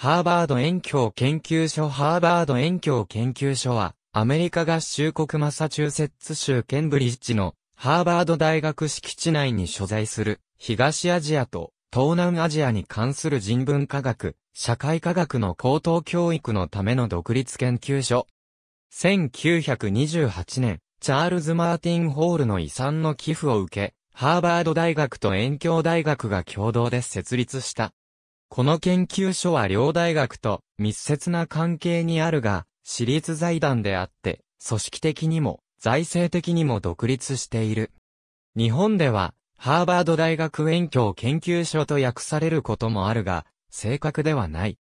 ハーバード遠教研究所ハーバード遠教研究所は、アメリカ合衆国マサチューセッツ州ケンブリッジのハーバード大学敷地内に所在する東アジアと東南アジアに関する人文科学、社会科学の高等教育のための独立研究所。1928年、チャールズ・マーティン・ホールの遺産の寄付を受け、ハーバード大学と遠教大学が共同で設立したこの研究所は両大学と密接な関係にあるが、私立財団であって、組織的にも、財政的にも独立している。日本では、ハーバード大学遠教研究所と訳されることもあるが、正確ではない。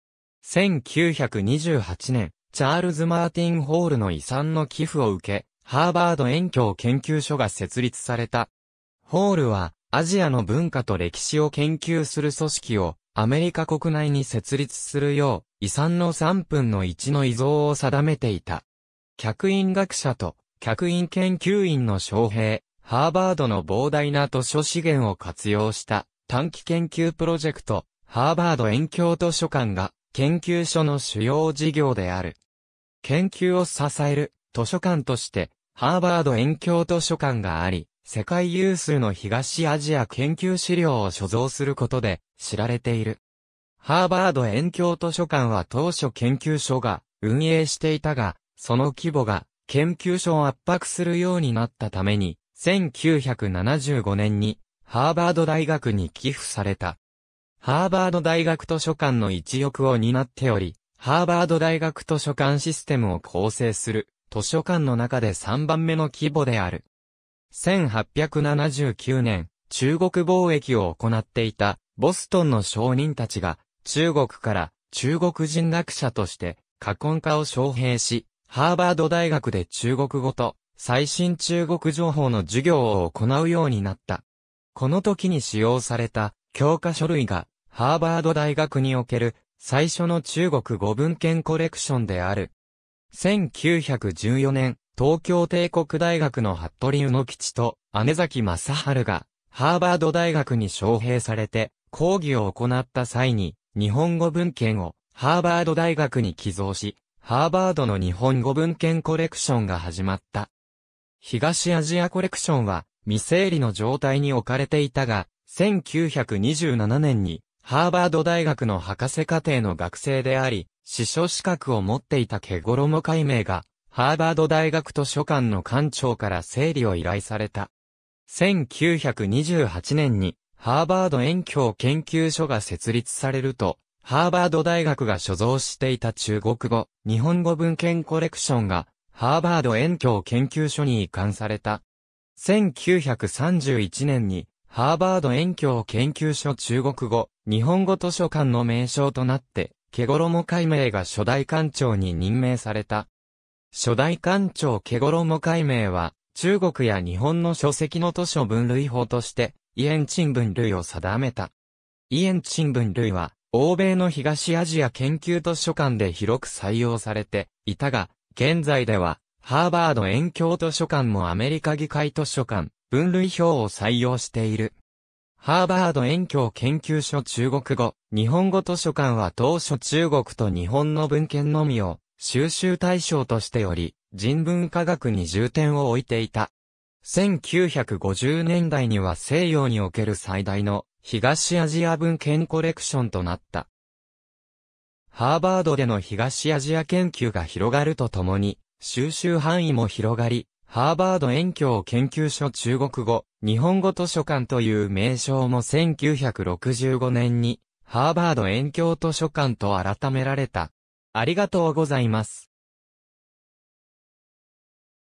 1928年、チャールズ・マーティン・ホールの遺産の寄付を受け、ハーバード遠教研究所が設立された。ホールは、アジアの文化と歴史を研究する組織を、アメリカ国内に設立するよう、遺産の3分の1の遺贈を定めていた。客員学者と客員研究員の招聘、ハーバードの膨大な図書資源を活用した短期研究プロジェクト、ハーバード遠教図書館が研究所の主要事業である。研究を支える図書館として、ハーバード遠教図書館があり、世界有数の東アジア研究資料を所蔵することで知られている。ハーバード遠教図書館は当初研究所が運営していたが、その規模が研究所を圧迫するようになったために、1975年にハーバード大学に寄付された。ハーバード大学図書館の一翼を担っており、ハーバード大学図書館システムを構成する図書館の中で3番目の規模である。1879年、中国貿易を行っていたボストンの商人たちが中国から中国人学者として過婚化を招聘し、ハーバード大学で中国語と最新中国情報の授業を行うようになった。この時に使用された教科書類がハーバード大学における最初の中国語文献コレクションである。1914年、東京帝国大学の服部宇野吉と姉崎正春がハーバード大学に招聘されて講義を行った際に日本語文献をハーバード大学に寄贈し、ハーバードの日本語文献コレクションが始まった。東アジアコレクションは未整理の状態に置かれていたが、1927年にハーバード大学の博士課程の学生であり、司書資格を持っていたケゴロモ解明がハーバード大学図書館の館長から整理を依頼された。1928年に、ハーバード遠教研究所が設立されると、ハーバード大学が所蔵していた中国語、日本語文献コレクションが、ハーバード遠教研究所に移管された。1931年に、ハーバード遠教研究所中国語、日本語図書館の名称となって、ケゴロモ解明が初代館長に任命された。初代官庁ケゴロモ解明は、中国や日本の書籍の図書分類法として、イエンチン分類を定めた。イエンチン分類は、欧米の東アジア研究図書館で広く採用されていたが、現在では、ハーバード遠教図書館もアメリカ議会図書館、分類表を採用している。ハーバード遠教研究所中国語、日本語図書館は当初中国と日本の文献のみを収集対象としており、人文科学に重点を置いていた。1950年代には西洋における最大の東アジア文献コレクションとなった。ハーバードでの東アジア研究が広がるとともに、収集範囲も広がり、ハーバード遠教研究所中国語、日本語図書館という名称も1965年に、ハーバード遠教図書館と改められた。ありがとうございます。